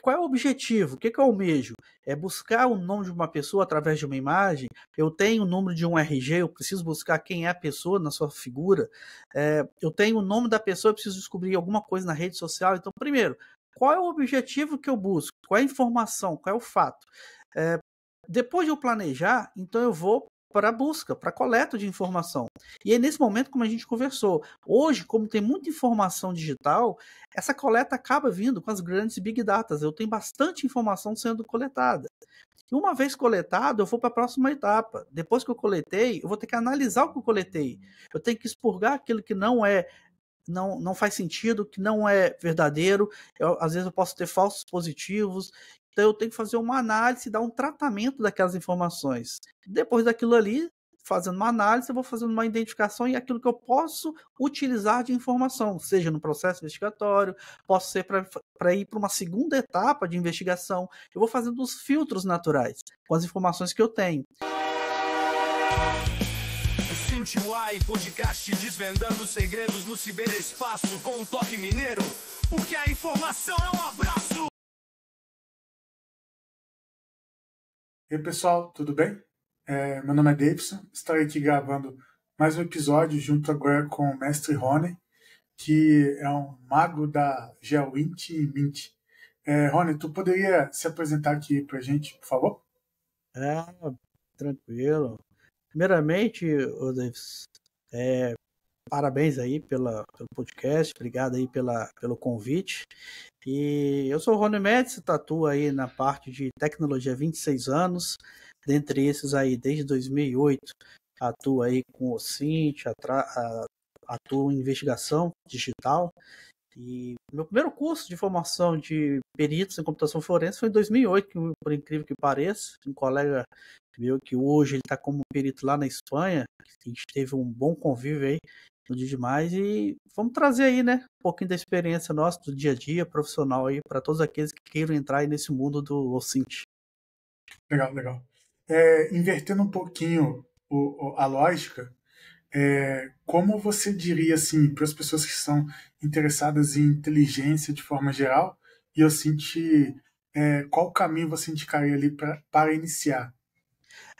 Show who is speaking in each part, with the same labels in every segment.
Speaker 1: Qual é o objetivo? O que, que eu almejo? É buscar o nome de uma pessoa através de uma imagem? Eu tenho o número de um RG, eu preciso buscar quem é a pessoa na sua figura? É, eu tenho o nome da pessoa, eu preciso descobrir alguma coisa na rede social. Então, primeiro, qual é o objetivo que eu busco? Qual é a informação? Qual é o fato? É, depois de eu planejar, então eu vou para busca, para coleta de informação. E é nesse momento como a gente conversou. Hoje, como tem muita informação digital, essa coleta acaba vindo com as grandes big datas. Eu tenho bastante informação sendo coletada. E uma vez coletado, eu vou para a próxima etapa. Depois que eu coletei, eu vou ter que analisar o que eu coletei. Eu tenho que expurgar aquilo que não é não, não faz sentido, que não é verdadeiro. Eu, às vezes eu posso ter falsos positivos. Então eu tenho que fazer uma análise, dar um tratamento daquelas informações. Depois daquilo ali, fazendo uma análise, eu vou fazendo uma identificação e aquilo que eu posso utilizar de informação, seja no processo investigatório, posso ser para ir para uma segunda etapa de investigação. Eu vou fazendo os filtros naturais com as informações que eu tenho. podcast desvendando segredos no ciberespaço com um toque mineiro, porque a informação é um abraço.
Speaker 2: E aí, pessoal, tudo bem? É, meu nome é Davidson, estarei aqui gravando mais um episódio junto agora com o mestre Rony, que é um mago da GeoInt e Mint. É, Rony, tu poderia se apresentar aqui para a gente, por favor? É,
Speaker 1: tranquilo. Primeiramente, Davis, é, Parabéns aí pela, pelo podcast, obrigado aí pela, pelo convite. E eu sou o Rony Médici, tatuo aí na parte de tecnologia há 26 anos, dentre esses aí desde 2008, atuo aí com o Cint, atuo em investigação digital. E meu primeiro curso de formação de peritos em computação forense foi em 2008, por incrível que pareça. Um colega meu que hoje ele está como perito lá na Espanha, a gente teve um bom convívio aí, tudo demais e vamos trazer aí, né, um pouquinho da experiência nossa do dia a dia profissional aí para todos aqueles que queiram entrar aí nesse mundo do OSINT. Legal, legal.
Speaker 2: É, invertendo um pouquinho o, o, a lógica, é, como você diria assim para as pessoas que são interessadas em inteligência de forma geral e eu senti
Speaker 1: é, qual caminho você indicaria ali pra, para iniciar?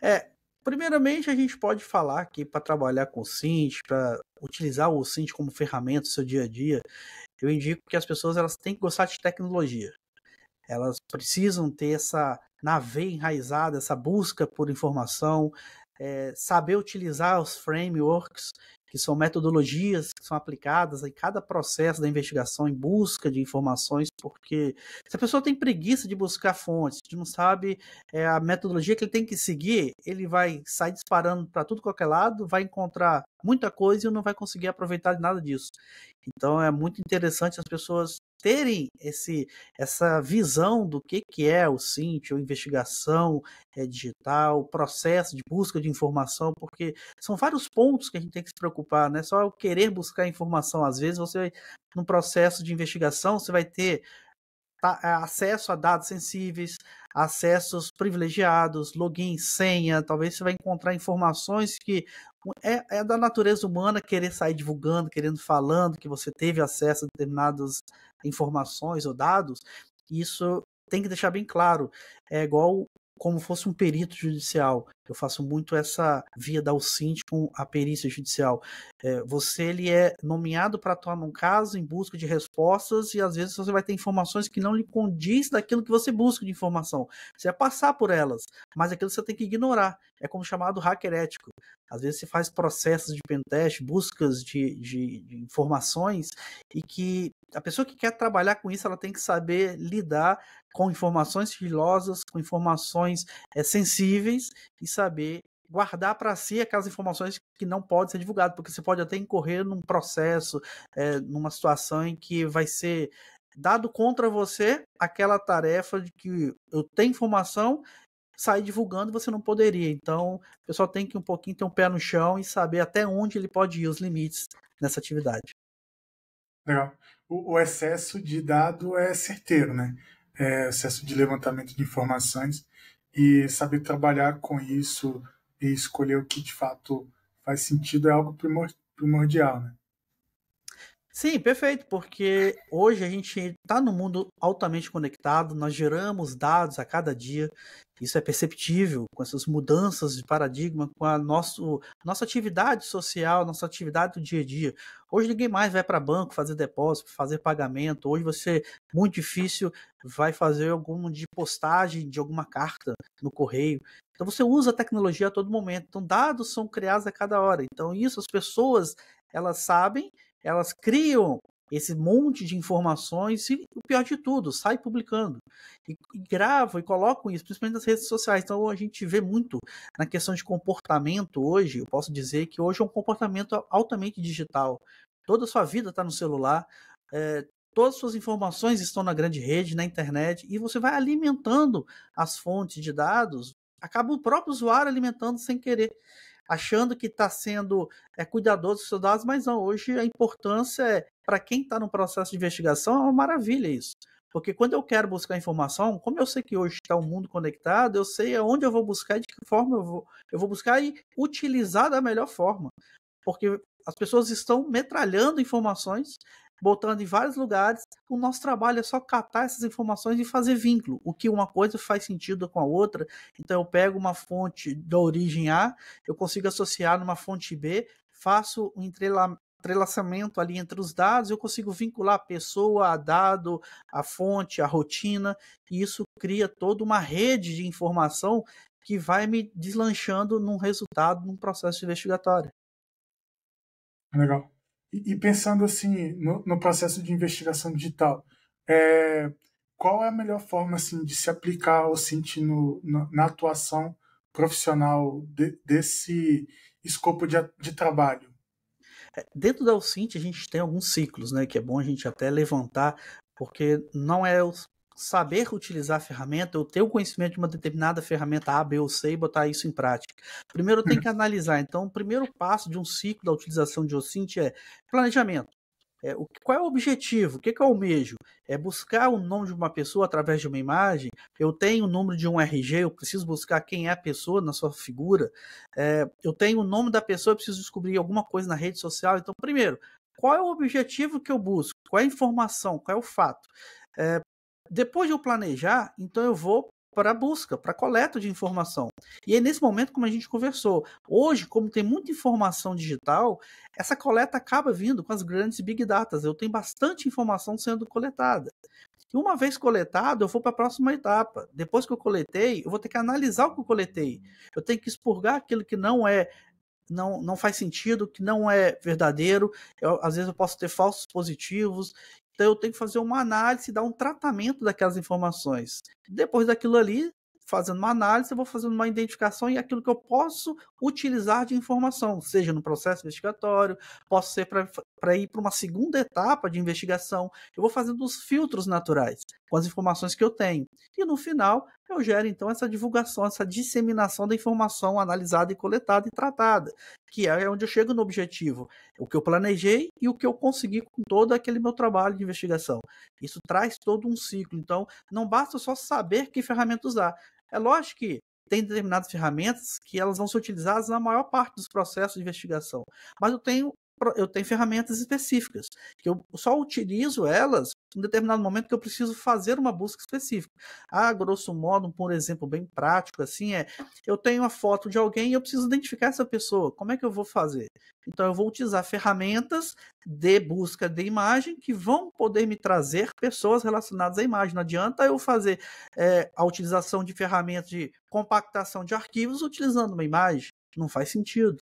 Speaker 1: É, Primeiramente, a gente pode falar que para trabalhar com o Synth, para utilizar o Synth como ferramenta no seu dia a dia, eu indico que as pessoas elas têm que gostar de tecnologia. Elas precisam ter essa nave enraizada, essa busca por informação, é, saber utilizar os frameworks que são metodologias que são aplicadas em cada processo da investigação em busca de informações, porque se a pessoa tem preguiça de buscar fontes, de não sabe é, a metodologia que ele tem que seguir, ele vai sair disparando para tudo qualquer é lado, vai encontrar muita coisa e não vai conseguir aproveitar nada disso. Então é muito interessante as pessoas terem esse, essa visão do que, que é o SINT, ou investigação é, digital, o processo de busca de informação, porque são vários pontos que a gente tem que se preocupar, né? Só querer buscar informação, às vezes você no processo de investigação, você vai ter tá, eh, acesso a dados sensíveis, acessos privilegiados, login, senha, talvez você vai encontrar informações que é, é da natureza humana querer sair divulgando, querendo falando que você teve acesso a determinadas informações ou dados. Isso tem que deixar bem claro. É igual como fosse um perito judicial. Eu faço muito essa via da Alcinte com a perícia judicial. É, você ele é nomeado para atuar num caso em busca de respostas e às vezes você vai ter informações que não lhe condiz daquilo que você busca de informação. Você vai passar por elas, mas aquilo você tem que ignorar. É como chamado hacker ético. Às vezes se faz processos de pentest, buscas de, de, de informações e que a pessoa que quer trabalhar com isso, ela tem que saber lidar com informações filosas, com informações é, sensíveis e saber guardar para si aquelas informações que não podem ser divulgadas, porque você pode até incorrer num processo, é, numa situação em que vai ser dado contra você aquela tarefa de que eu tenho informação, sair divulgando você não poderia. Então, o pessoal tem que um pouquinho ter um pé no chão e saber até onde ele pode ir, os limites nessa atividade. Legal. O, o excesso de dado é certeiro, né?
Speaker 2: É, excesso de levantamento de informações e saber trabalhar com isso e escolher o que de fato faz sentido é algo primordial, né?
Speaker 1: Sim, perfeito, porque hoje a gente está no mundo altamente conectado, nós geramos dados a cada dia, isso é perceptível com essas mudanças de paradigma, com a nosso, nossa atividade social, nossa atividade do dia a dia. Hoje ninguém mais vai para banco fazer depósito, fazer pagamento, hoje você, muito difícil, vai fazer algum de postagem de alguma carta no correio. Então você usa a tecnologia a todo momento, então dados são criados a cada hora, então isso as pessoas elas sabem elas criam esse monte de informações e o pior de tudo, sai publicando e, e gravam e colocam isso, principalmente nas redes sociais. Então a gente vê muito na questão de comportamento hoje. Eu posso dizer que hoje é um comportamento altamente digital. Toda a sua vida está no celular, é, todas as suas informações estão na grande rede, na internet, e você vai alimentando as fontes de dados, acaba o próprio usuário alimentando sem querer achando que está sendo é, cuidadoso dos seus dados, mas não, hoje a importância é, para quem está no processo de investigação, é uma maravilha isso. Porque quando eu quero buscar informação, como eu sei que hoje está o um mundo conectado, eu sei aonde eu vou buscar e de que forma eu vou, eu vou buscar e utilizar da melhor forma. Porque as pessoas estão metralhando informações botando em vários lugares. O nosso trabalho é só catar essas informações e fazer vínculo, o que uma coisa faz sentido com a outra. Então eu pego uma fonte da origem A, eu consigo associar numa fonte B, faço um entrela entrelaçamento ali entre os dados, eu consigo vincular a pessoa, a dado, a fonte, a rotina, e isso cria toda uma rede de informação que vai me deslanchando num resultado, num processo investigatório.
Speaker 2: Legal. E, pensando assim no, no, processo de investigação digital, é, qual é a melhor forma assim de se aplicar o CINT na, na, atuação profissional de,
Speaker 1: desse escopo de, de trabalho? É, dentro da Alcinte, a gente tem alguns ciclos, né, que é bom a gente até levantar, porque não é saber utilizar a ferramenta, eu ter o conhecimento de uma determinada ferramenta A, B ou C e botar isso em prática. Primeiro eu tenho que hum. analisar. Então, o primeiro passo de um ciclo da utilização de OSINT é planejamento. É, o, qual é o objetivo? O que, que eu almejo? É buscar o nome de uma pessoa através de uma imagem? Eu tenho o número de um RG, eu preciso buscar quem é a pessoa na sua figura. É, eu tenho o nome da pessoa, eu preciso descobrir alguma coisa na rede social. Então, primeiro, qual é o objetivo que eu busco? Qual é a informação? Qual é o fato? É, depois de eu planejar, então eu vou para a busca, para a coleta de informação. E é nesse momento, como a gente conversou, hoje, como tem muita informação digital, essa coleta acaba vindo com as grandes big datas. Eu tenho bastante informação sendo coletada. E uma vez coletado, eu vou para a próxima etapa. Depois que eu coletei, eu vou ter que analisar o que eu coletei. Eu tenho que expurgar aquilo que não é não, não faz sentido, que não é verdadeiro. Eu, às vezes eu posso ter falsos positivos. Então eu tenho que fazer uma análise, dar um tratamento daquelas informações. Depois daquilo ali, fazendo uma análise, eu vou fazendo uma identificação e aquilo que eu posso utilizar de informação, seja no processo investigatório, posso ser para ir para uma segunda etapa de investigação. Eu vou fazendo os filtros naturais com as informações que eu tenho. E no final, eu gero então essa divulgação, essa disseminação da informação analisada e coletada e tratada, que é onde eu chego no objetivo, o que eu planejei e o que eu consegui com todo aquele meu trabalho de investigação. Isso traz todo um ciclo. Então, não basta só saber que ferramenta usar é lógico que tem determinadas ferramentas que elas vão ser utilizadas na maior parte dos processos de investigação, mas eu tenho eu tenho ferramentas específicas que eu só utilizo elas um determinado momento que eu preciso fazer uma busca específica. Ah, grosso modo, por exemplo bem prático, assim, é eu tenho a foto de alguém e eu preciso identificar essa pessoa. Como é que eu vou fazer? Então eu vou utilizar ferramentas de busca de imagem que vão poder me trazer pessoas relacionadas à imagem. Não adianta eu fazer é, a utilização de ferramentas de compactação de arquivos utilizando uma imagem. Não faz sentido.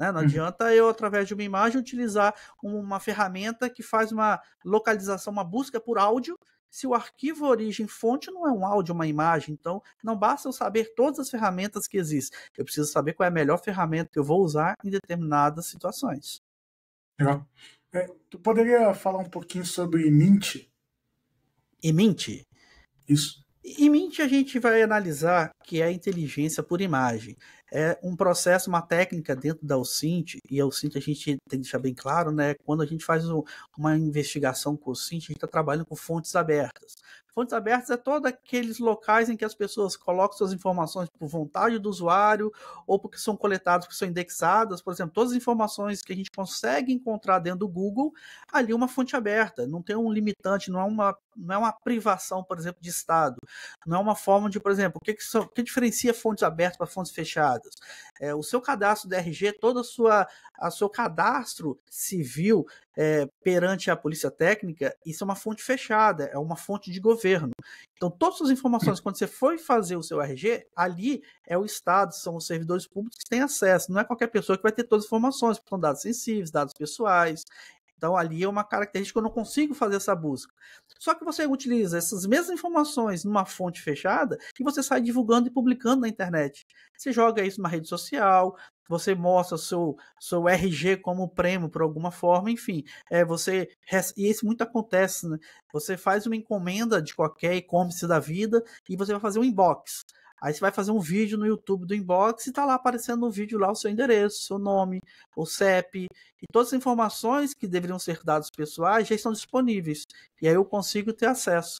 Speaker 1: Né? Não uhum. adianta eu, através de uma imagem, utilizar uma ferramenta que faz uma localização, uma busca por áudio, se o arquivo origem fonte não é um áudio, é uma imagem. Então, não basta eu saber todas as ferramentas que existem. Eu preciso saber qual é a melhor ferramenta que eu vou usar em determinadas situações. Legal. É, tu poderia falar um pouquinho sobre Mint? ImInt Isso. ImInt a gente vai analisar que é a inteligência por imagem é um processo, uma técnica dentro da OSINT, e a OSINT a gente tem que deixar bem claro, né? Quando a gente faz uma investigação com o OSINT, a gente está trabalhando com fontes abertas. Fontes abertas é todos aqueles locais em que as pessoas colocam suas informações por vontade do usuário ou porque são coletadas, porque são indexadas. Por exemplo, todas as informações que a gente consegue encontrar dentro do Google, ali é uma fonte aberta. Não tem um limitante, não é uma, não é uma privação, por exemplo, de Estado. Não é uma forma de, por exemplo, o que, que, são, o que diferencia fontes abertas para fontes fechadas? dados. É, o seu cadastro da RG, todo a sua, a seu cadastro civil é, perante a polícia técnica, isso é uma fonte fechada, é uma fonte de governo. Então, todas as informações, quando você foi fazer o seu RG, ali é o Estado, são os servidores públicos que têm acesso. Não é qualquer pessoa que vai ter todas as informações, porque são dados sensíveis, dados pessoais. Então ali é uma característica que eu não consigo fazer essa busca. Só que você utiliza essas mesmas informações numa fonte fechada e você sai divulgando e publicando na internet. Você joga isso numa rede social, você mostra seu seu RG como prêmio por alguma forma, enfim, é você e isso muito acontece, né? Você faz uma encomenda de qualquer e-commerce da vida e você vai fazer um inbox. Aí você vai fazer um vídeo no YouTube do inbox e tá lá aparecendo no vídeo lá o seu endereço, seu nome, o CEP e todas as informações que deveriam ser dados pessoais já estão disponíveis. E aí eu consigo ter acesso.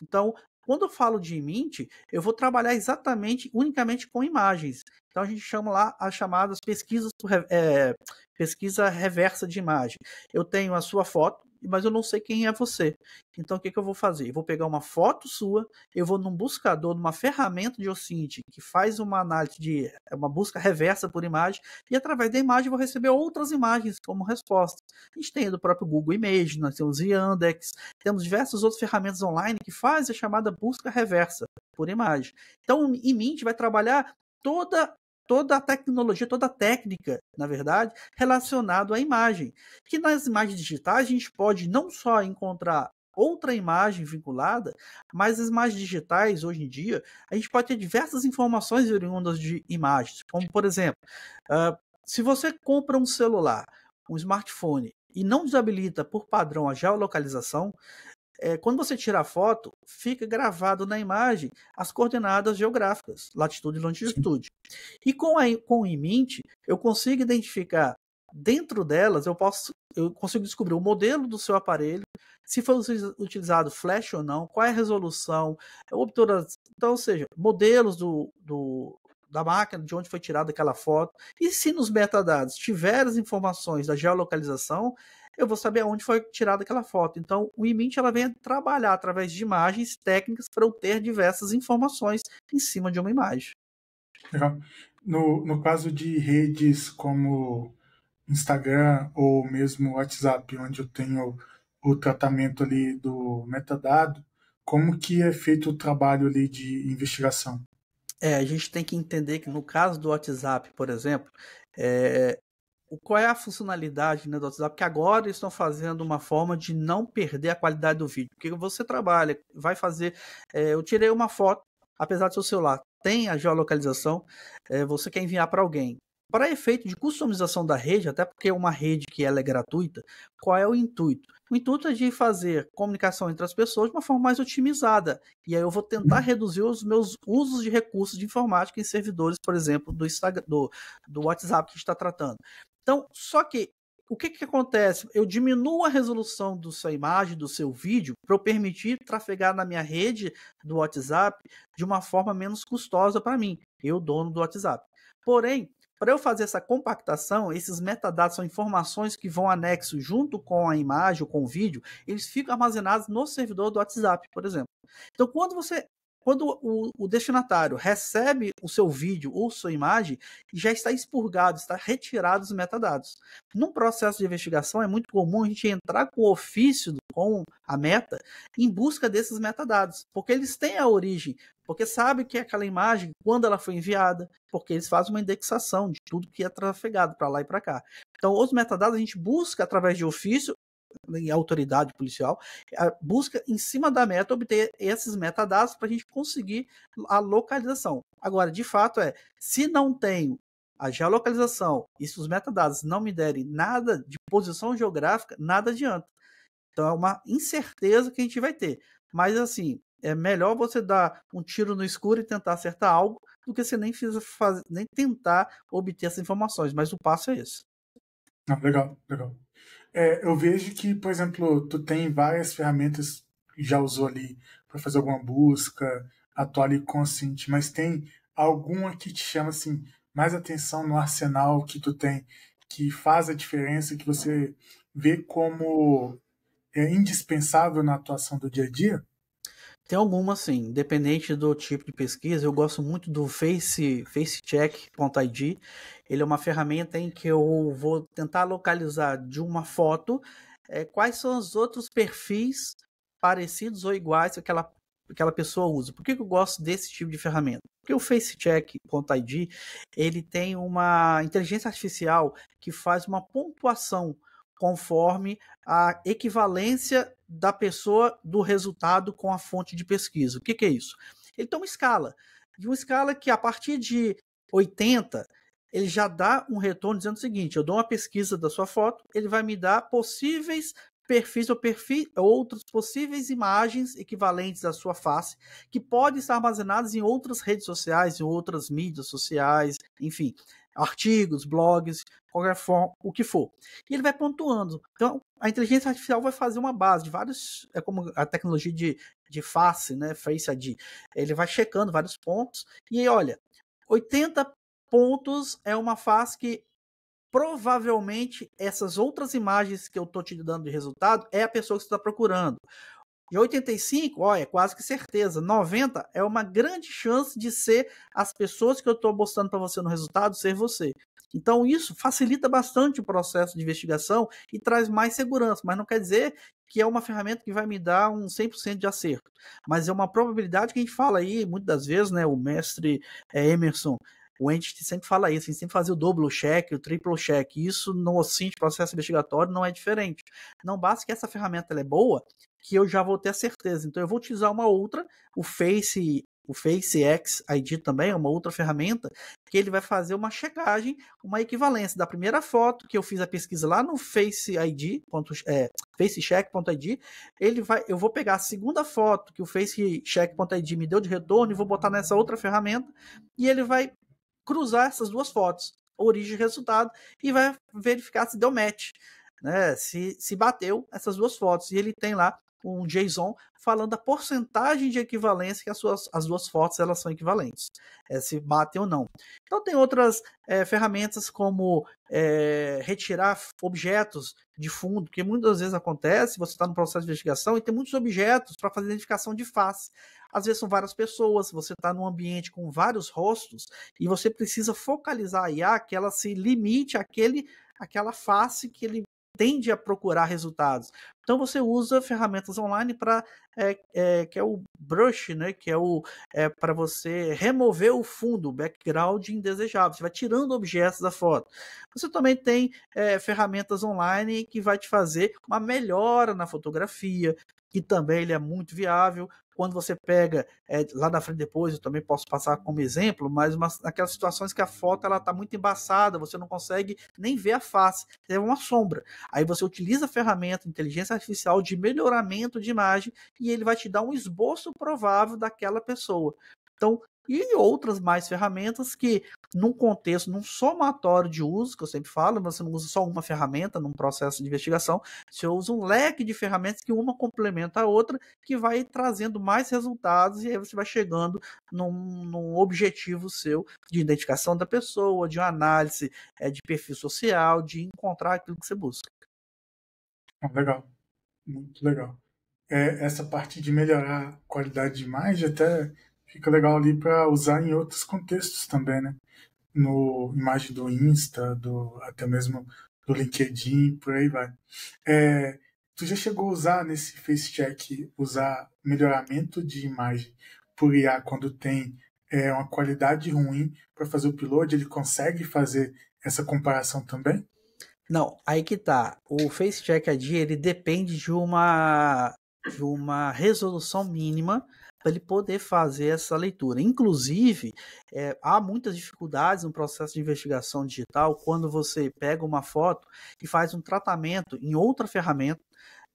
Speaker 1: Então, quando eu falo de mint, eu vou trabalhar exatamente, unicamente com imagens. Então a gente chama lá as chamadas pesquisas, é, pesquisa reversa de imagem. Eu tenho a sua foto, mas eu não sei quem é você. Então o que, que eu vou fazer? Eu vou pegar uma foto sua, eu vou num buscador, numa ferramenta de OSINT que faz uma análise de é uma busca reversa por imagem, e através da imagem eu vou receber outras imagens como resposta. A gente tem do próprio Google Image, nós temos Yandex, temos diversas outras ferramentas online que fazem a chamada busca reversa por imagem. Então, em gente vai trabalhar toda toda a tecnologia, toda a técnica, na verdade, relacionado à imagem. Que nas imagens digitais a gente pode não só encontrar outra imagem vinculada, mas as imagens digitais hoje em dia a gente pode ter diversas informações oriundas de imagens, como por exemplo, uh, se você compra um celular, um smartphone e não desabilita por padrão a geolocalização, é, quando você tira a foto, fica gravado na imagem as coordenadas geográficas, latitude e longitude. E com, a, com o IMINT, eu consigo identificar dentro delas, eu posso eu consigo descobrir o modelo do seu aparelho, se foi utilizado flash ou não, qual é a resolução, obturação, então, ou seja, modelos do, do, da máquina, de onde foi tirada aquela foto. E se nos metadados tiver as informações da geolocalização, eu vou saber onde foi tirada aquela foto. Então, o imint ela vem trabalhar através de imagens técnicas para obter diversas informações em cima de uma imagem. Legal. No, no caso de
Speaker 2: redes como Instagram ou mesmo WhatsApp, onde eu tenho o tratamento ali do metadado, como que é feito o trabalho ali de investigação?
Speaker 1: É, a gente tem que entender que no caso do WhatsApp, por exemplo, é, qual é a funcionalidade né, do WhatsApp, que agora eles estão fazendo uma forma de não perder a qualidade do vídeo. Porque você trabalha, vai fazer. É, eu tirei uma foto, apesar do seu celular, tem a geolocalização, é, você quer enviar para alguém. Para efeito de customização da rede, até porque é uma rede que ela é gratuita, qual é o intuito? O intuito é de fazer comunicação entre as pessoas de uma forma mais otimizada. E aí eu vou tentar uhum. reduzir os meus usos de recursos de informática em servidores, por exemplo, do, Instagram, do, do WhatsApp que está tratando. Então, só que o que, que acontece? Eu diminuo a resolução da sua imagem, do seu vídeo, para eu permitir trafegar na minha rede do WhatsApp de uma forma menos custosa para mim, eu, dono do WhatsApp. Porém, para eu fazer essa compactação, esses metadados são informações que vão anexo junto com a imagem ou com o vídeo, eles ficam armazenados no servidor do WhatsApp, por exemplo. Então, quando você quando o, o destinatário recebe o seu vídeo ou sua imagem, já está expurgado, está retirado os metadados. Num processo de investigação, é muito comum a gente entrar com o ofício, com a meta, em busca desses metadados, porque eles têm a origem, porque sabe que aquela imagem, quando ela foi enviada, porque eles fazem uma indexação de tudo que é trafegado para lá e para cá. Então, os metadados a gente busca através de ofício em autoridade policial, busca em cima da meta obter esses metadados para a gente conseguir a localização. Agora, de fato, é se não tenho a geolocalização e se os metadados não me derem nada de posição geográfica, nada adianta. Então é uma incerteza que a gente vai ter. Mas assim, é melhor você dar um tiro no escuro e tentar acertar algo do que você nem, fazer, nem tentar obter essas informações. Mas o passo é esse. Ah, legal, legal. É, eu vejo que, por
Speaker 2: exemplo, tu tem várias ferramentas que já usou ali para fazer alguma busca, atual e consciente, mas tem alguma que te chama assim mais atenção no arsenal que tu tem, que faz a diferença, que você vê como
Speaker 1: é indispensável na atuação do dia a dia? Tem algumas, assim, independente do tipo de pesquisa, eu gosto muito do Face, Face Ele é uma ferramenta em que eu vou tentar localizar de uma foto é, quais são os outros perfis parecidos ou iguais que aquela, aquela pessoa usa. Por que, que eu gosto desse tipo de ferramenta? Porque o FaceCheck.id ele tem uma inteligência artificial que faz uma pontuação conforme a equivalência da pessoa do resultado com a fonte de pesquisa. O que, que é isso? Ele tem uma escala. E uma escala que a partir de 80, ele já dá um retorno dizendo o seguinte: eu dou uma pesquisa da sua foto, ele vai me dar possíveis perfis ou perfis, outras possíveis imagens equivalentes à sua face, que podem estar armazenadas em outras redes sociais, em outras mídias sociais, enfim artigos, blogs, qualquer forma, o que for. E ele vai pontuando. Então, a inteligência artificial vai fazer uma base de vários, é como a tecnologia de, de face, né, Face ID. Ele vai checando vários pontos e olha, 80 pontos é uma face que provavelmente essas outras imagens que eu estou te dando de resultado é a pessoa que você está procurando. E 85, olha, é quase que certeza. 90 é uma grande chance de ser as pessoas que eu estou mostrando para você no resultado ser você. Então isso facilita bastante o processo de investigação e traz mais segurança, mas não quer dizer que é uma ferramenta que vai me dar um 100% de acerto, mas é uma probabilidade que a gente fala aí muitas das vezes, né, o mestre é, Emerson, o Entity sempre fala isso, a gente sempre fazer o double check, o triplo check, isso no OSINT, processo investigatório, não é diferente. Não basta que essa ferramenta é boa, que eu já vou ter a certeza. Então eu vou utilizar uma outra, o Face, o Face X ID também é uma outra ferramenta que ele vai fazer uma checagem, uma equivalência da primeira foto que eu fiz a pesquisa lá no Face ID, é, facecheck.id, ele vai, eu vou pegar a segunda foto que o facecheck.id me deu de retorno e vou botar nessa outra ferramenta e ele vai cruzar essas duas fotos, origem e resultado, e vai verificar se deu match. Né, se, se bateu essas duas fotos. E ele tem lá um JSON falando a porcentagem de equivalência que as, suas, as duas fotos elas são equivalentes, é, se batem ou não. Então tem outras é, ferramentas como é, retirar objetos de fundo, que muitas vezes acontece, você está no processo de investigação e tem muitos objetos para fazer identificação de face. Às vezes são várias pessoas, você está num ambiente com vários rostos e você precisa focalizar a IA que ela se limite àquele aquela face que ele tende a procurar resultados. Então você usa ferramentas online para é, eh, é, eh, que é o brush, né? Que é o é, eh, para você remover o fundo, o background indesejável. Você vai tirando objetos da foto. Você também tem ferramentas online que vai te fazer uma melhora na fotografia que também ele é muito viável. Quando você pega é, lá na frente depois, eu também posso passar como exemplo, mas uma, aquelas situações que a foto ela está muito embaçada, você não consegue nem ver a face, é uma sombra. Aí você utiliza a ferramenta inteligência artificial de melhoramento de imagem e ele vai te dar um esboço provável daquela pessoa então e outras mais ferramentas que, num contexto, num somatório de uso, que eu sempre falo, você não usa só uma ferramenta num processo de investigação, você usa um leque de ferramentas que uma complementa a outra, que vai trazendo mais resultados e aí você vai chegando num, num objetivo seu de identificação da pessoa, de uma análise é, de perfil social, de encontrar aquilo que você busca. Ah, legal,
Speaker 2: muito legal. É, essa parte de melhorar a qualidade de imagem até fica legal ali para usar em outros contextos também, né? No imagem do Insta, do até mesmo do LinkedIn, por aí vai. É, tu já chegou a usar nesse face check, usar melhoramento de imagem por IA quando tem é, uma qualidade ruim para fazer o upload, ele consegue fazer essa comparação também?
Speaker 1: Não, aí que tá. O Face Check ID ele depende de uma de uma resolução mínima para ele poder fazer essa leitura. Inclusive, é, há muitas dificuldades no processo de investigação digital quando você pega uma foto e faz um tratamento em outra ferramenta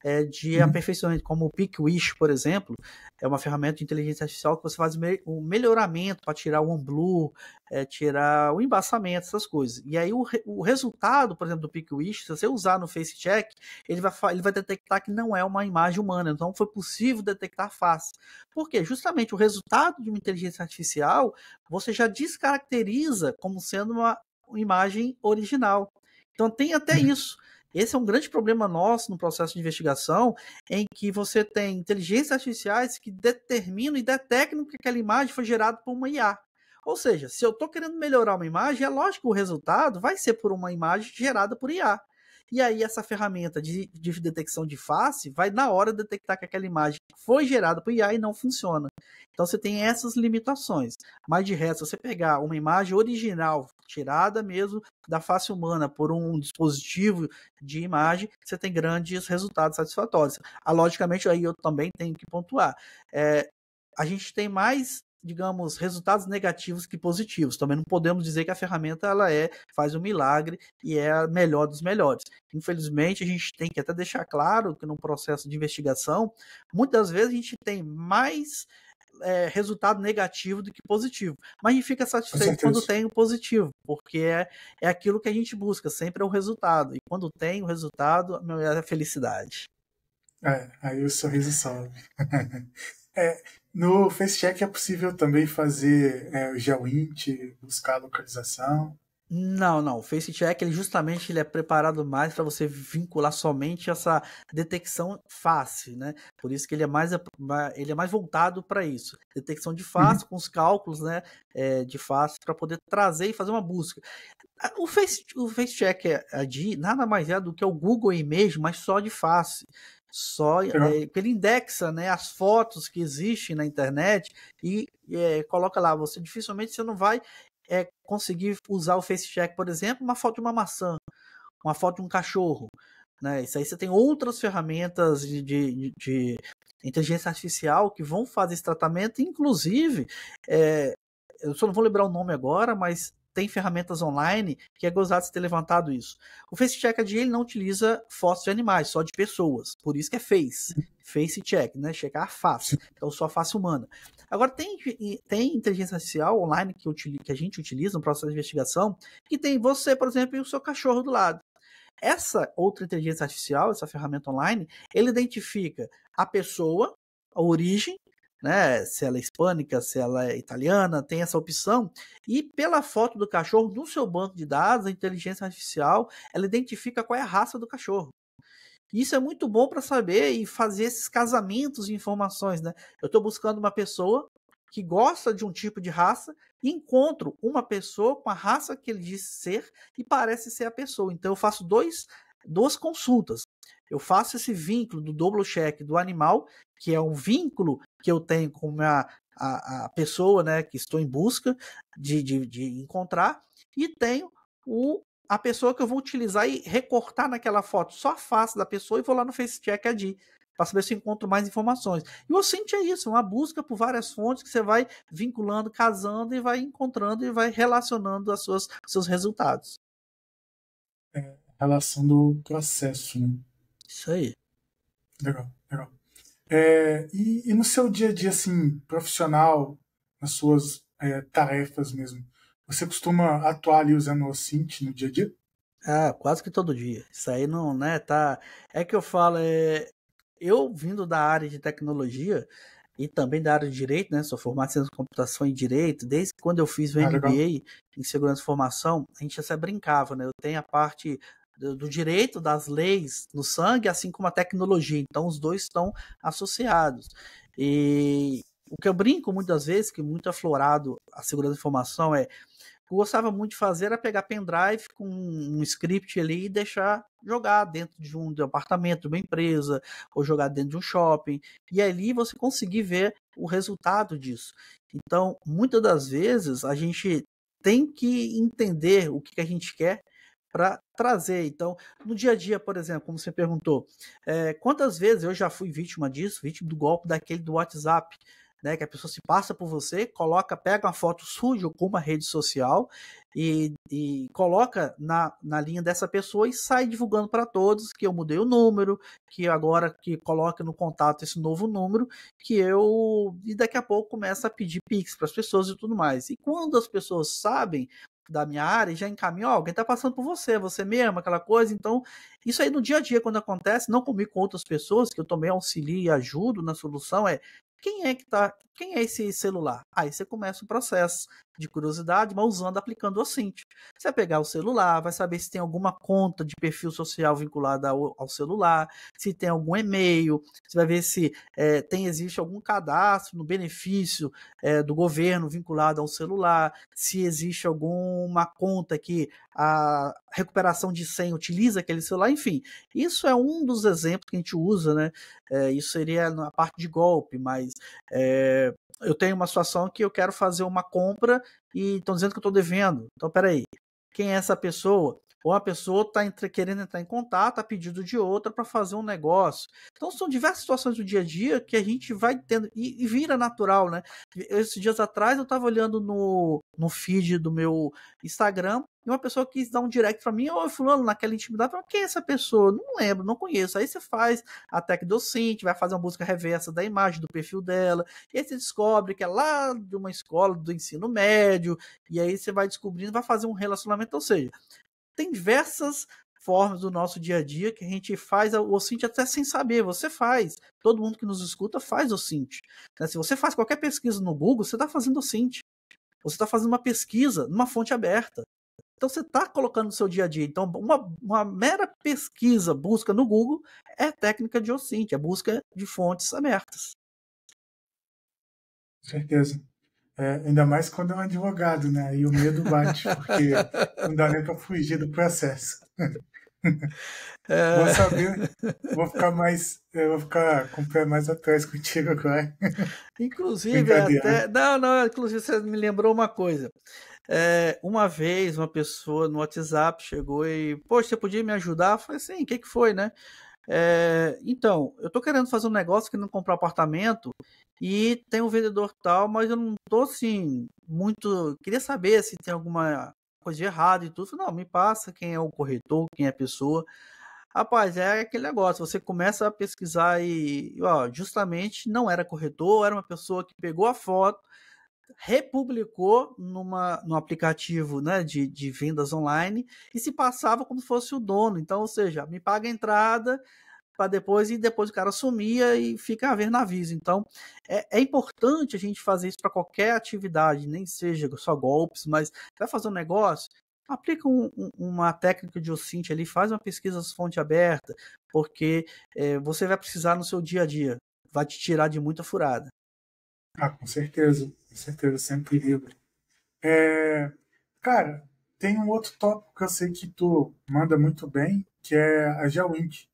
Speaker 1: é, de uhum. aperfeiçoamento, como o PicWish, por exemplo, é uma ferramenta de inteligência artificial que você faz um melhoramento para tirar o OnBlue, é, tirar o embaçamento, essas coisas. E aí o, re, o resultado, por exemplo, do PicWish, se você usar no Face Check, ele vai, ele vai detectar que não é uma imagem humana, então foi possível detectar face. Por quê? Justamente o resultado de uma inteligência artificial, você já descaracteriza como sendo uma imagem original. Então tem até uhum. isso. Esse é um grande problema nosso no processo de investigação, em que você tem inteligências artificiais que determinam e detectam que aquela imagem foi gerada por uma IA. Ou seja, se eu estou querendo melhorar uma imagem, é lógico que o resultado vai ser por uma imagem gerada por IA. E aí essa ferramenta de, de detecção de face vai na hora detectar que aquela imagem foi gerada por IA e não funciona. Então você tem essas limitações. Mas de resto, você pegar uma imagem original, tirada mesmo da face humana por um dispositivo de imagem, você tem grandes resultados satisfatórios. Ah, logicamente, aí eu também tenho que pontuar. É, a gente tem mais digamos, resultados negativos que positivos. Também não podemos dizer que a ferramenta ela é faz um milagre e é a melhor dos melhores. Infelizmente, a gente tem que até deixar claro que no processo de investigação, muitas vezes a gente tem mais é, resultado negativo do que positivo. Mas a gente fica satisfeito quando tem o positivo, porque é, é aquilo que a gente busca, sempre é o resultado. E quando tem o resultado, é a felicidade. É, aí o sorriso sobe. é, no FaceCheck é possível
Speaker 2: também fazer é, geoint, buscar localização.
Speaker 1: Não, não. O FaceCheck ele justamente ele é preparado mais para você vincular somente essa detecção face, né? Por isso que ele é mais, ele é mais voltado para isso. Detecção de face, uhum. com os cálculos né, é, de face, para poder trazer e fazer uma busca. O Face, o face é, nada mais é do que o Google Image, mas só de face só é, ele indexa né, as fotos que existem na internet e é, coloca lá. Você dificilmente você não vai é, conseguir usar o face check, por exemplo, uma foto de uma maçã, uma foto de um cachorro. Né? Isso aí você tem outras ferramentas de, de, de inteligência artificial que vão fazer esse tratamento, inclusive. eu só não vou lembrar o nome agora, mas tem ferramentas online que é gozado de ter levantado isso. O face a é ele não utiliza fotos de animais, só de pessoas. Por isso que é face. Uhum. Face check, né? Checar a face. Então só a face humana. Agora tem, tem inteligência artificial online que, utiliza, que a gente utiliza no processo de investigação que tem você, por exemplo, e o seu cachorro do lado. Essa outra inteligência artificial, essa ferramenta online, ele identifica a pessoa, a origem né? Se ela é hispânica, se ela é italiana, tem essa opção. E pela foto do cachorro no seu banco de dados, a inteligência artificial, ela identifica qual é a raça do cachorro. Isso é muito bom para saber e fazer esses casamentos de informações, né? Eu estou buscando uma pessoa que gosta de um tipo de raça e encontro uma pessoa com a raça que ele diz ser e parece ser a pessoa. Então eu faço dois, duas consultas. Eu faço esse vínculo do dobro check do animal, que é um vínculo que eu tenho com a, a pessoa né, que estou em busca de, de, de encontrar, e tenho o, a pessoa que eu vou utilizar e recortar naquela foto só a face da pessoa e vou lá no Face Check ID para saber se eu encontro mais informações. E o Ocinte é isso, é uma busca por várias fontes que você vai vinculando, casando e vai encontrando e vai relacionando as suas seus resultados.
Speaker 2: É, relação do processo, né? Isso aí. Legal, legal. É, e, e, no seu dia a dia, assim, profissional, nas suas é, tarefas mesmo, você costuma atuar ali usando o Cint no dia
Speaker 1: a dia? Ah, quase que todo dia. Isso aí não, né, tá... É que eu falo, é... eu vindo da área de tecnologia e também da área de direito, né, sou formado em ciência de computação e direito, desde quando eu fiz o ah, MBA em segurança de formação, a gente até brincava, né, eu tenho a parte do direito, das leis no sangue, assim como a tecnologia. Então, os dois estão associados. E o que eu brinco muitas vezes, que muito aflorado a segurança da informação, é eu gostava muito de fazer era pegar pendrive com um script ali e deixar jogar dentro de um apartamento, de uma empresa, ou jogar dentro de um shopping. E ali você conseguir ver o resultado disso. Então, muitas das vezes, a gente tem que entender o que, a gente quer para trazer. Então, no dia a dia, por exemplo, como você perguntou, é, quantas vezes eu já fui vítima disso, vítima do golpe daquele do WhatsApp, né? Que a pessoa se passa por você, coloca, pega uma foto suja ou com uma rede social e, e coloca na, na linha dessa pessoa e sai divulgando para todos que eu mudei o número, que agora que coloca no contato esse novo número, que eu e daqui a pouco começa a pedir pix para as pessoas e tudo mais. E quando as pessoas sabem, da minha área e já encaminha, ó, alguém tá passando por você, você mesmo, aquela coisa. Então, isso aí no dia a dia, quando acontece, não comigo, com outras pessoas, que eu também auxilio e ajudo na solução, é quem é que está quem é esse celular? Aí você começa o processo de curiosidade, mas usando, aplicando o Cint. Você vai pegar o celular, vai saber se tem alguma conta de perfil social vinculada ao, ao celular, se tem algum e-mail, você vai ver se é, tem existe algum cadastro no benefício é, do governo vinculado ao celular, se existe alguma conta que a recuperação de senha utiliza aquele celular, enfim. Isso é um dos exemplos que a gente usa, né? É, isso seria na parte de golpe, mas é, eu tenho uma situação que eu quero fazer uma compra e estão dizendo que eu estou devendo. Então, peraí, quem é essa pessoa? Ou a pessoa está querendo entrar em contato a pedido de outra para fazer um negócio. Então, são diversas situações do dia a dia que a gente vai tendo e, e vira natural, né? Esses dias atrás eu estava olhando no, no feed do meu Instagram e uma pessoa quis dar um direct para mim, ou oh, fulano, naquela intimidade, falei, quem é essa pessoa? Não lembro, não conheço. Aí você faz a tech docente, vai fazer uma busca reversa da imagem, do perfil dela, e aí você descobre que é lá de uma escola do ensino médio, e aí você vai descobrindo, vai fazer um relacionamento, ou seja, tem diversas formas do nosso dia a dia que a gente faz o Cint até sem saber. Você faz. Todo mundo que nos escuta faz o Cint. Né? Se você faz qualquer pesquisa no Google, você está fazendo o Cint. Você está fazendo uma pesquisa numa fonte aberta. Então você está colocando no seu dia a dia. Então, uma, uma, mera pesquisa, busca no Google, é técnica de OSINT, é busca de fontes abertas. Certeza.
Speaker 2: É, ainda mais quando é um advogado, né? E o medo bate, porque não dá nem para fugir do processo. É... Vou saber, vou ficar mais, vou ficar com o pé mais atrás contigo agora.
Speaker 1: Inclusive, até, não, não, inclusive você me lembrou uma coisa. É, uma vez uma pessoa no WhatsApp chegou e, poxa, você podia me ajudar? Eu falei assim, o que, que foi, né? É, então, eu tô querendo fazer um negócio que não comprar apartamento e tem um vendedor tal, mas eu não tô assim, muito. Queria saber se tem alguma coisa de errado e tudo. Não, me passa quem é o corretor, quem é a pessoa. Rapaz, é aquele negócio, você começa a pesquisar e, ó, justamente não era corretor, era uma pessoa que pegou a foto, republicou numa, num aplicativo né, de, de vendas online e se passava como se fosse o dono. Então, ou seja, me paga a entrada para depois e depois o cara sumia e fica a ver navios. Então, é, é importante a gente fazer isso para qualquer atividade, nem seja só golpes, mas vai fazer um negócio, aplica um, um, uma técnica de OSINT ali, faz uma pesquisa fonte aberta, porque é, você vai precisar no seu dia a dia, vai te tirar de muita furada. Ah, com certeza, com
Speaker 2: certeza, sempre livre.
Speaker 1: É, cara, tem um outro tópico que eu sei
Speaker 2: que tu manda muito bem, que é a geoinc.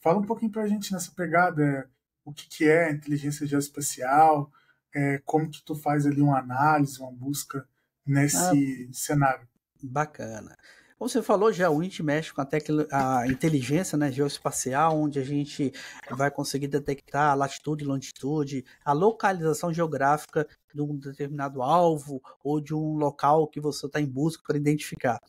Speaker 2: Fala um pouquinho pra gente nessa pegada, o que, que é inteligência geoespacial, é, como que tu faz ali
Speaker 1: uma análise, uma busca
Speaker 2: nesse
Speaker 1: ah, cenário. Bacana. Como você falou já, o INT mexe com a, a inteligência né, geoespacial, onde a gente vai conseguir detectar a latitude e longitude, a localização geográfica de um determinado alvo ou de um local que você está em busca para identificar.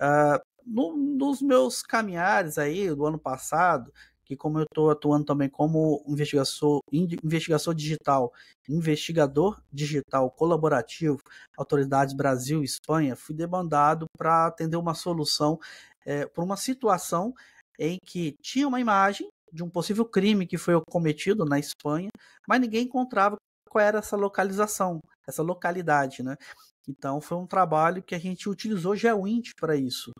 Speaker 1: Uh, no, nos meus caminhares aí do ano passado, que como eu estou atuando também como investigador, investigador digital, investigador digital colaborativo, autoridades Brasil e Espanha, fui demandado para atender uma solução é, eh, para uma situação em que tinha uma imagem de um possível crime que foi cometido na Espanha, mas ninguém encontrava qual era essa localização essa localidade, né? Então foi um trabalho que a gente utilizou GeoInt para isso,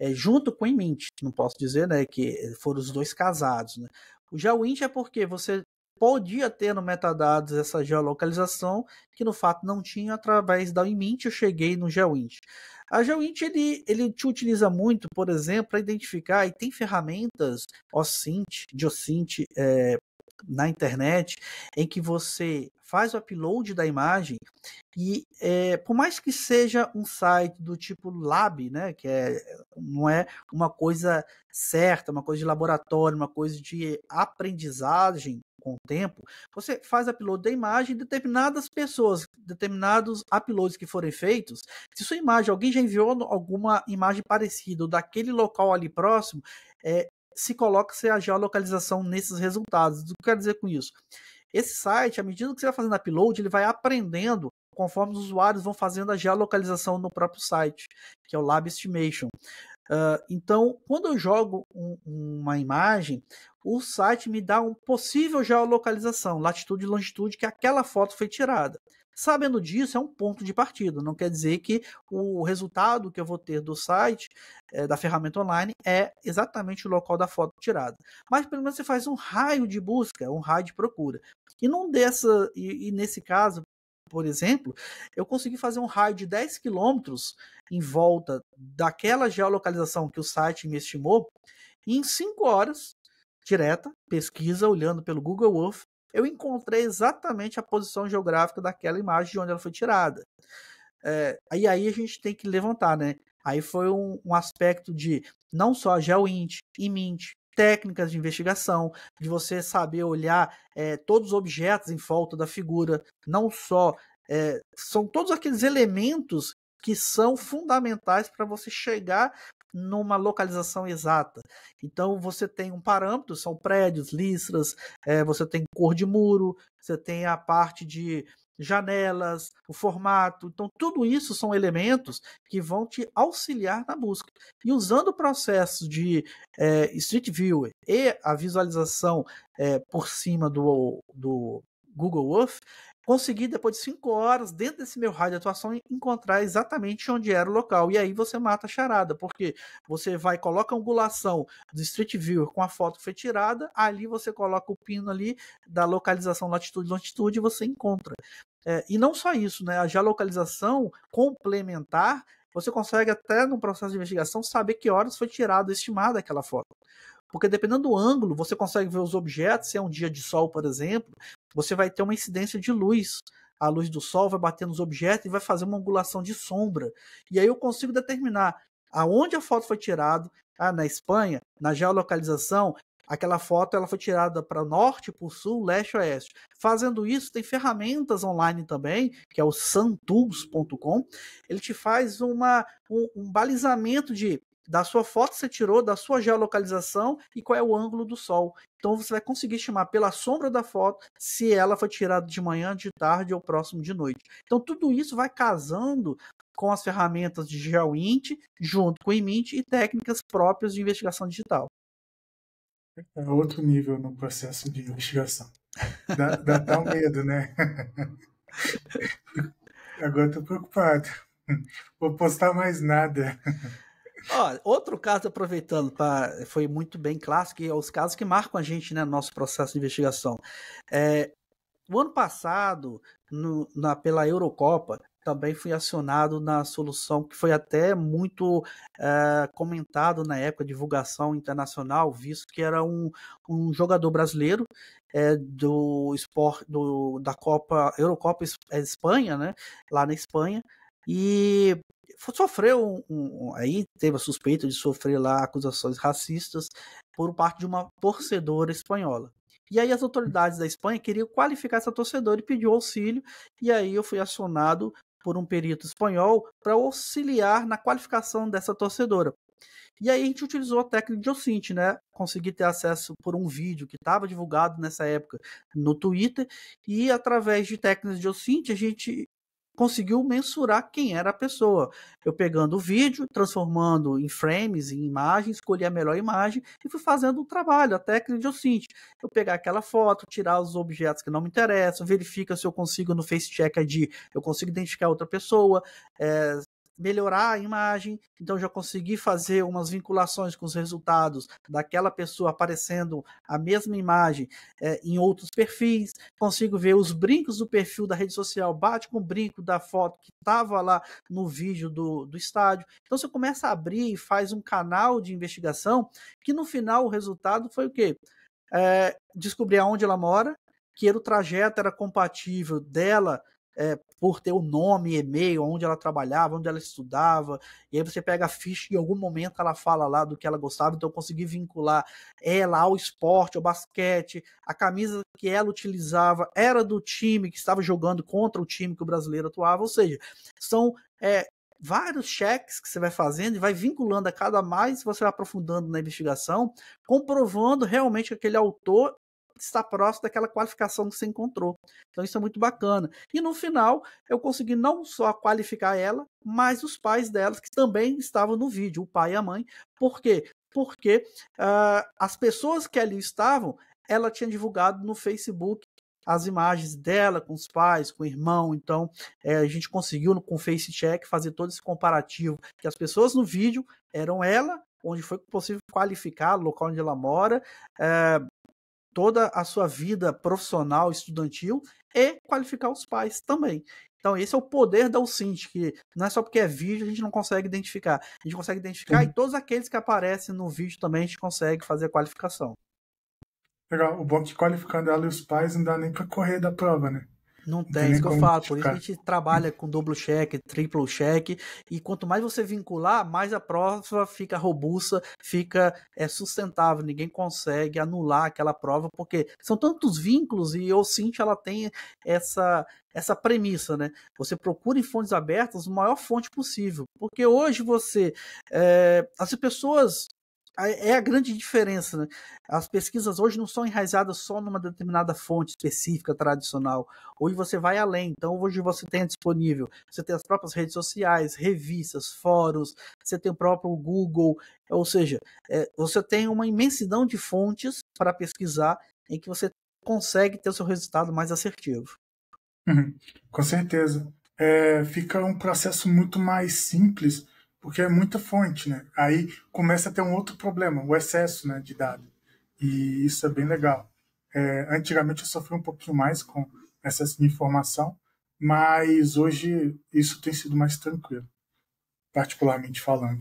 Speaker 1: é, junto com o IMINT, não posso dizer, né, que eh, foram os dois casados, né? O GeoInt é porque você podia ter no metadados essa geolocalização, que no fato não tinha através da IMINT, eu cheguei no GeoInt. A GeoInt ele, ele te utiliza muito, por exemplo, para identificar, e tem ferramentas, OSINT, GeoSINT, é, eh, na internet em que você faz o upload da imagem e é, por mais que seja um site do tipo lab, né, que é, não é uma coisa certa, uma coisa de laboratório, uma coisa de aprendizagem com o tempo, você faz upload da imagem determinadas pessoas, determinados uploads que forem feitos, se sua imagem, alguém já enviou alguma imagem parecida ou daquele local ali próximo, é, se coloca se a geolocalização nesses resultados. O que eu quero dizer com isso? Esse site, à medida que você vai fazendo upload, ele vai aprendendo conforme os usuários vão fazendo a geolocalização no próprio site, que é o Lab Estimation. Uh, então, quando eu jogo um, uma imagem, o site me dá um possível geolocalização, latitude e longitude, que aquela foto foi tirada. Sabendo disso, é um ponto de partida. Não quer dizer que o resultado que eu vou ter do site, é, da ferramenta online, é exatamente o local da foto tirada. Mas pelo menos você faz um raio de busca, um raio de procura. E não dessa. e, e nesse caso, por exemplo, eu consegui fazer um raio de 10 quilômetros em volta daquela geolocalização que o site me estimou, e em 5 horas, direta, pesquisa, olhando pelo Google Earth, eu encontrei exatamente a posição geográfica daquela imagem de onde ela foi tirada. É, e aí a gente tem que levantar, né? Aí foi um, um aspecto de não só GeoInt, mint técnicas de investigação, de você saber olhar é, todos os objetos em volta da figura, não só. É, são todos aqueles elementos que são fundamentais para você chegar numa localização exata. Então você tem um parâmetro, são prédios, listras, é, você tem cor de muro, você tem a parte de janelas, o formato. Então, tudo isso são elementos que vão te auxiliar na busca. E usando o processo de é, Street Viewer e a visualização é, por cima do, do, Google Earth, consegui, depois de cinco horas, dentro desse meu raio de atuação, encontrar exatamente onde era o local. E aí você mata a charada, porque você vai, coloca a angulação do Street Viewer com a foto que foi tirada, ali você coloca o pino ali da localização latitude e longitude e você encontra. É, e não só isso, né? A geolocalização complementar, você consegue até no processo de investigação saber que horas foi tirada, estimada aquela foto. Porque dependendo do ângulo, você consegue ver os objetos. Se é um dia de sol, por exemplo, você vai ter uma incidência de luz. A luz do sol vai bater nos objetos e vai fazer uma angulação de sombra. E aí eu consigo determinar aonde a foto foi tirada. Ah, na Espanha, na geolocalização, Aquela foto ela foi tirada para norte, para sul, leste, oeste. Fazendo isso, tem ferramentas online também, que é o santools.com. Ele te faz uma, um, um, balizamento de da sua foto que você tirou, da sua geolocalização e qual é o ângulo do sol. Então você vai conseguir estimar pela sombra da foto se ela foi tirada de manhã, de tarde ou próximo de noite. Então tudo isso vai casando com as ferramentas de GeoInt, junto com o IMINT e técnicas próprias de investigação digital.
Speaker 2: É outro nível no processo de investigação. Dá, dá, um medo, né?
Speaker 1: Agora estou preocupado. Vou postar mais nada. Ó, outro caso, aproveitando, pra, foi muito bem clássico, e é os casos que marcam a gente né, no nosso processo de investigação. É, o ano passado, no, na, pela Eurocopa, também fui acionado na solução que foi até muito é, comentado na época, divulgação internacional, visto que era um, um jogador brasileiro é, do esporte do, da Copa Eurocopa é, Espanha, né? Lá na Espanha. E sofreu um, um, aí teve a suspeita de sofrer lá acusações racistas por parte de uma torcedora espanhola. E aí as autoridades da Espanha queriam qualificar essa torcedora e pediu auxílio, e aí eu fui acionado por um perito espanhol para auxiliar na qualificação dessa torcedora. E aí a gente utilizou a técnica de Ocinte, né? Consegui ter acesso por um vídeo que estava divulgado nessa época no Twitter e através de técnicas de Ocinte a gente conseguiu mensurar quem era a pessoa. Eu pegando o vídeo, transformando em frames, em imagens, escolhi a melhor imagem e fui fazendo o trabalho. A técnica eu senti. eu pegar aquela foto, tirar os objetos que não me interessam, verifica se eu consigo no face check eu consigo identificar outra pessoa, é, melhorar a imagem, então já consegui fazer umas vinculações com os resultados daquela pessoa aparecendo a mesma imagem é, em outros perfis, consigo ver os brincos do perfil da rede social, bate com o brinco da foto que estava lá no vídeo do, do estádio. Então você começa a abrir e faz um canal de investigação que no final o resultado foi o quê? É, descobrir aonde ela mora, que era o trajeto era compatível dela é, por ter o nome, e-mail, onde ela trabalhava, onde ela estudava, e aí você pega a ficha e em algum momento ela fala lá do que ela gostava, então eu consegui vincular ela ao esporte, ao basquete, a camisa que ela utilizava era do time que estava jogando contra o time que o brasileiro atuava, ou seja, são é, vários cheques que você vai fazendo e vai vinculando a cada mais, você vai aprofundando na investigação, comprovando realmente que aquele autor está próximo daquela qualificação que você encontrou. Então isso é muito bacana. E no final, eu consegui não só qualificar ela, mas os pais delas, que também estavam no vídeo, o pai e a mãe. Por quê? Porque uh, as pessoas que ali estavam, ela tinha divulgado no Facebook as imagens dela com os pais, com o irmão. Então, é, a gente conseguiu com o Face Check fazer todo esse comparativo, que as pessoas no vídeo eram ela, onde foi possível qualificar o local onde ela mora, é, toda a sua vida profissional, estudantil e qualificar os pais também. Então, esse é o poder da UCINT, que não é só porque é vídeo a gente não consegue identificar. A gente consegue identificar Sim. e uhum. todos aqueles que aparecem no vídeo também a gente consegue fazer a qualificação. Legal, o bom é que qualificando ela e os pais não dá nem para correr da prova, né? Não tem, isso que eu falo. Por isso a gente trabalha com duplo cheque, triplo cheque. E quanto mais você vincular, mais a prova fica robusta, fica é, sustentável. Ninguém consegue anular aquela prova, porque são tantos vínculos e eu sinto ela tem essa essa premissa, né? Você procura em fontes abertas a maior fonte possível. Porque hoje você. É, as pessoas é a grande diferença. Né? As pesquisas hoje não são enraizadas só numa determinada fonte específica, tradicional. Hoje você vai além. Então, hoje você tem disponível, você tem as próprias redes sociais, revistas, fóruns, você tem o próprio Google. Ou seja, é, você tem uma imensidão de fontes para pesquisar em que você consegue ter o seu resultado mais assertivo. Uhum. Com certeza.
Speaker 2: É, fica um processo muito mais simples porque é muita fonte, né? Aí começa a ter um outro problema, o excesso né, de dados. E isso é bem legal. É, antigamente eu sofri um pouquinho mais com excesso de informação, mas hoje
Speaker 1: isso tem sido
Speaker 2: mais tranquilo,
Speaker 1: particularmente falando.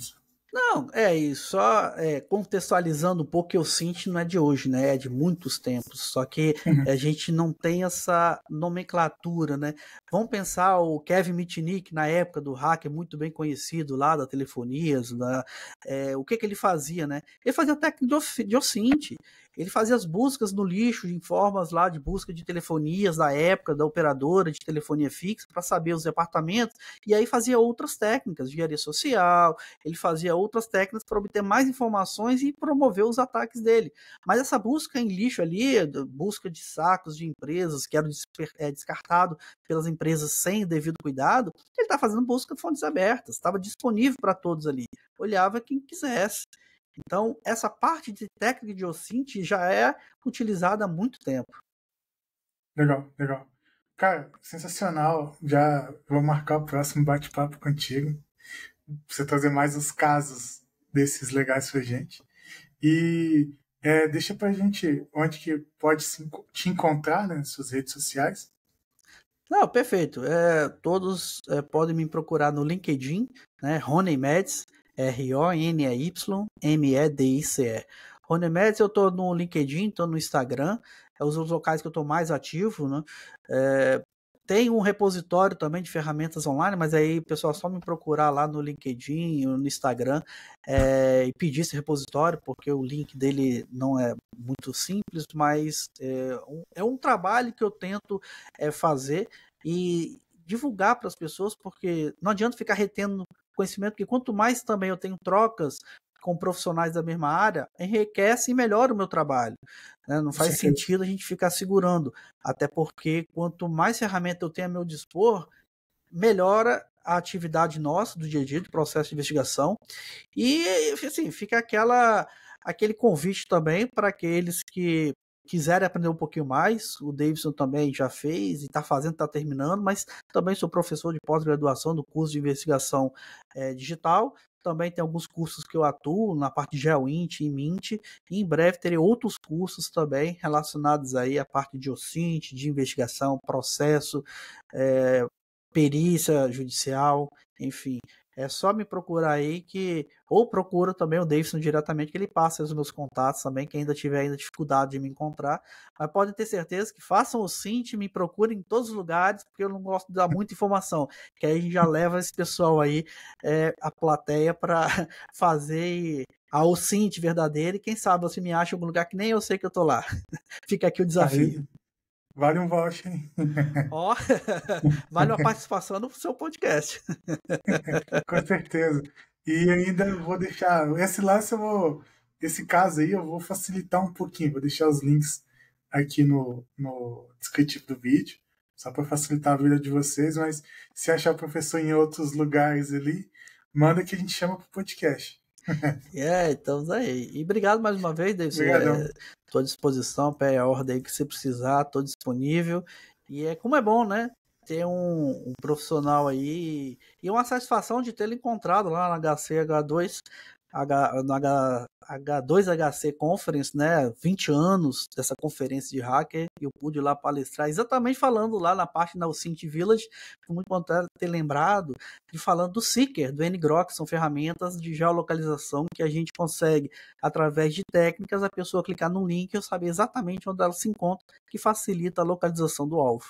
Speaker 1: Não, é isso. Só é, contextualizando um pouco que o sinto, não é de hoje, né? É de muitos tempos. Só que uhum. a gente não tem essa nomenclatura, né? Vamos pensar o Kevin Mitnick, na época do hacker, muito bem conhecido lá da telefonia, da, é, o que, que ele fazia, né? Ele fazia técnica de, de ele fazia as buscas no lixo de formas lá de busca de telefonias da época, da operadora de telefonia fixa, para saber os departamentos, e aí fazia outras técnicas, engenharia social, ele fazia outras técnicas para obter mais informações e promover os ataques dele. Mas essa busca em lixo ali, busca de sacos de empresas que eram é, descartado pelas empresas sem devido cuidado, ele está fazendo busca de fontes abertas, estava disponível para todos ali, olhava quem quisesse. Então, essa parte de técnica de Ocint já é utilizada há muito tempo. Legal, legal. Cara, sensacional. Já vou marcar
Speaker 2: o próximo bate-papo contigo. Pra você trazer mais os casos desses legais pra gente. E é, deixa pra gente onde que pode te encontrar né, nas suas redes sociais.
Speaker 1: Não, perfeito. É, todos é, podem me procurar no LinkedIn, né? Rony Meds, R-O-N-E-Y-M-E-D-I-C-E. Rony Médici, eu tô no LinkedIn, tô no Instagram, é os locais que eu tô mais ativo, né? É, tem um repositório também de ferramentas online, mas aí, pessoal, só me procurar lá no LinkedIn, no Instagram é, e pedir esse repositório, porque o link dele não é muito simples, mas é um, é um trabalho que eu tento é, fazer e divulgar para as pessoas, porque não adianta ficar retendo conhecimento, que quanto mais também eu tenho trocas com profissionais da mesma área, enriquece e melhora o meu trabalho. Né? Não faz Sim. sentido a gente ficar segurando, até porque quanto mais ferramenta eu tenho a meu dispor, melhora a atividade nossa do dia a dia, do processo de investigação. E, assim, fica aquela aquele convite também para aqueles que quiserem aprender um pouquinho mais, o Davidson também já fez e está fazendo, está terminando, mas também sou professor de pós-graduação do curso de investigação é, digital. Também tem alguns cursos que eu atuo na parte de GeoInt e Mint. E em breve terei outros cursos também relacionados aí à parte de OSINT, de investigação, processo, é, perícia judicial, enfim. É só me procurar aí que. Ou procura também o Davidson diretamente, que ele passa os meus contatos também, quem ainda tiver ainda dificuldade de me encontrar. Mas podem ter certeza que façam o Sint, me procurem em todos os lugares, porque eu não gosto de dar muita informação. Que aí a gente já leva esse pessoal aí, é, a plateia, para fazer a Cinti verdadeiro. E quem sabe você me acha em algum lugar que nem eu sei que eu tô lá. Fica aqui o desafio. Aí. Vale um voucher, hein? Ó, vale uma participação no seu
Speaker 2: podcast. Com certeza. E ainda vou deixar. Esse lance eu vou. Esse caso aí eu vou facilitar um pouquinho. Vou deixar os links aqui no, no descritivo do vídeo, só para facilitar a vida de vocês. Mas se achar o professor em
Speaker 1: outros lugares ali, manda que a gente chama para o podcast. é, estamos aí. E obrigado mais uma vez, David. Estou é, à disposição, pé é a ordem aí que você precisar, estou disponível. E é como é bom, né? Ter um, um profissional aí e uma satisfação de tê-lo encontrado lá na HCH2 H, no H, 2 hc Conference, né? 20 anos dessa conferência de hacker, e eu pude lá palestrar, exatamente falando lá na parte da Ucint Village, é muito bom ter lembrado, de falando do Seeker, do NGROC, que são ferramentas de geolocalização que a gente consegue, através de técnicas, a pessoa clicar num link e eu saber exatamente onde ela se encontra, que facilita a localização do alvo.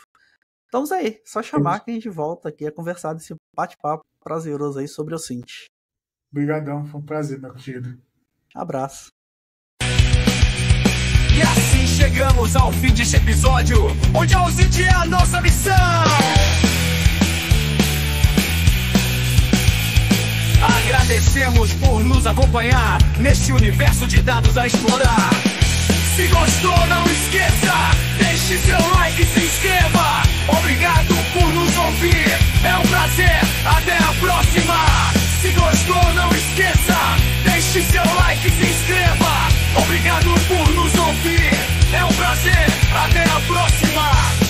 Speaker 1: Estamos aí, só chamar que a gente volta aqui a conversar desse bate-papo prazeroso aí sobre o Cint. Obrigadão, foi um prazer, meu querido. Abraço. E assim chegamos ao fim deste episódio, onde ausente é a nossa missão. Agradecemos por nos acompanhar
Speaker 2: neste universo de dados a explorar. Se gostou, não esqueça, deixe seu like e se inscreva. Obrigado por nos ouvir, é um prazer, até a próxima. Se gostou, não esqueça, deixe seu like e se inscreva. Obrigado por nos ouvir, é um prazer, até a próxima.